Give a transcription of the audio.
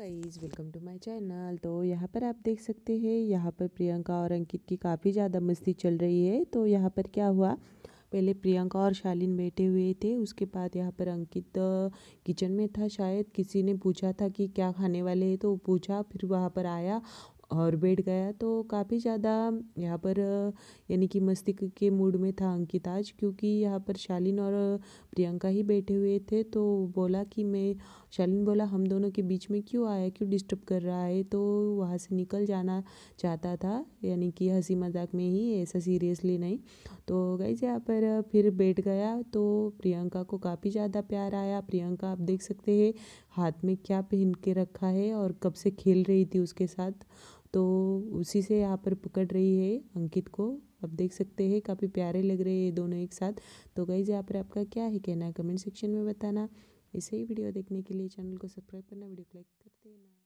guys welcome to my channel तो यहाँ पर आप देख सकते हैं यहाँ पर प्रियंका और अंकित की काफ़ी ज़्यादा मस्ती चल रही है तो यहाँ पर क्या हुआ पहले प्रियंका और शालिन बैठे हुए थे उसके बाद यहाँ पर अंकित किचन में था शायद किसी ने पूछा था कि क्या खाने वाले हैं तो पूछा फिर वहाँ पर आया और बैठ गया तो काफ़ी ज़्यादा यहाँ पर यानी कि मस्ती के मूड में था अंकित आज क्योंकि यहाँ पर शालिन और प्रियंका ही बैठे हुए थे तो बोला कि मैं शालिन बोला हम दोनों के बीच में क्यों आया क्यों डिस्टर्ब कर रहा है तो वहाँ से निकल जाना चाहता था यानी कि हंसी मजाक में ही ऐसा सीरियसली नहीं तो गई यहाँ पर फिर बैठ गया तो प्रियंका को काफ़ी ज़्यादा प्यार आया प्रियंका आप देख सकते हैं हाथ में क्या पहन के रखा है और कब से खेल रही थी उसके साथ तो उसी से यहाँ पर पकड़ रही है अंकित को अब देख सकते हैं काफ़ी प्यारे लग रहे हैं दोनों एक साथ तो गाइज यहाँ पर आपका क्या है कहना कमेंट सेक्शन में बताना ऐसे ही वीडियो देखने के लिए चैनल को सब्सक्राइब करना वीडियो को लाइक कर देना